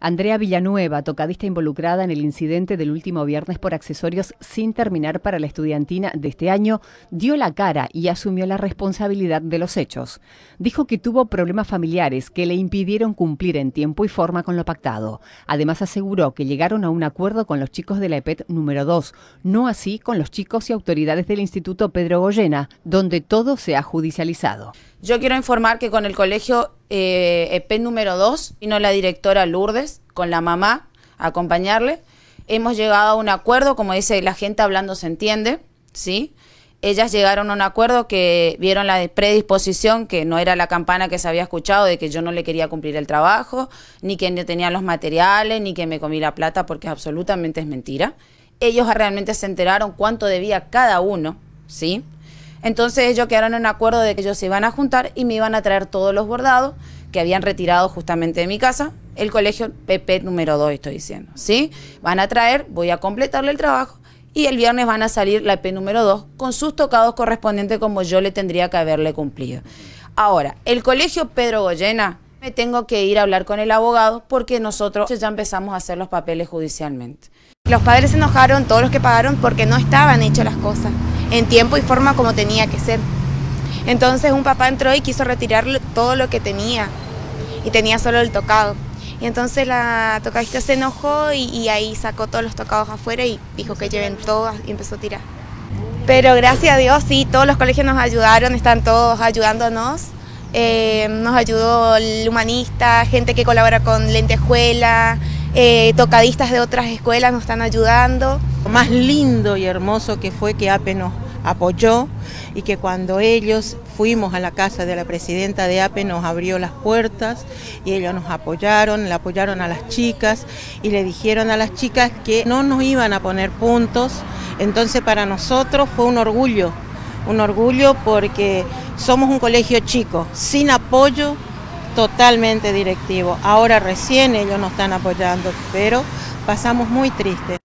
Andrea Villanueva, tocadista involucrada en el incidente del último viernes por accesorios sin terminar para la estudiantina de este año, dio la cara y asumió la responsabilidad de los hechos. Dijo que tuvo problemas familiares que le impidieron cumplir en tiempo y forma con lo pactado. Además aseguró que llegaron a un acuerdo con los chicos de la EPET número 2, no así con los chicos y autoridades del Instituto Pedro Goyena, donde todo se ha judicializado. Yo quiero informar que con el colegio eh, EP número 2, vino la directora Lourdes con la mamá a acompañarle. Hemos llegado a un acuerdo, como dice la gente hablando se entiende, ¿sí? Ellas llegaron a un acuerdo que vieron la predisposición, que no era la campana que se había escuchado de que yo no le quería cumplir el trabajo, ni que no tenía los materiales, ni que me comí la plata, porque absolutamente es mentira. Ellos realmente se enteraron cuánto debía cada uno, ¿sí? Entonces ellos quedaron en acuerdo de que ellos se iban a juntar y me iban a traer todos los bordados que habían retirado justamente de mi casa, el colegio PP número 2 estoy diciendo, ¿sí? Van a traer, voy a completarle el trabajo y el viernes van a salir la EP número 2 con sus tocados correspondientes como yo le tendría que haberle cumplido. Ahora, el colegio Pedro Goyena, me tengo que ir a hablar con el abogado porque nosotros ya empezamos a hacer los papeles judicialmente. Los padres se enojaron, todos los que pagaron, porque no estaban hechas las cosas en tiempo y forma como tenía que ser. Entonces un papá entró y quiso retirar todo lo que tenía y tenía solo el tocado. Y entonces la tocadista se enojó y, ahí sacó todos los tocados afuera y dijo que lleven todos y empezó a tirar. Pero gracias a Dios sí, todos los colegios nos ayudaron, están todos ayudándonos. Eh, nos ayudó el humanista, gente que colabora con lentejuela, eh, tocadistas de otras escuelas nos están ayudando. Lo más lindo y hermoso que fue que APE nos apoyó y que cuando ellos fuimos a la casa de la presidenta de APE nos abrió las puertas y ellos nos apoyaron, le apoyaron a las chicas y le dijeron a las chicas que no nos iban a poner puntos. Entonces para nosotros fue un orgullo, un orgullo porque somos un colegio chico, sin apoyo totalmente directivo. Ahora recién ellos nos están apoyando, pero pasamos muy tristes.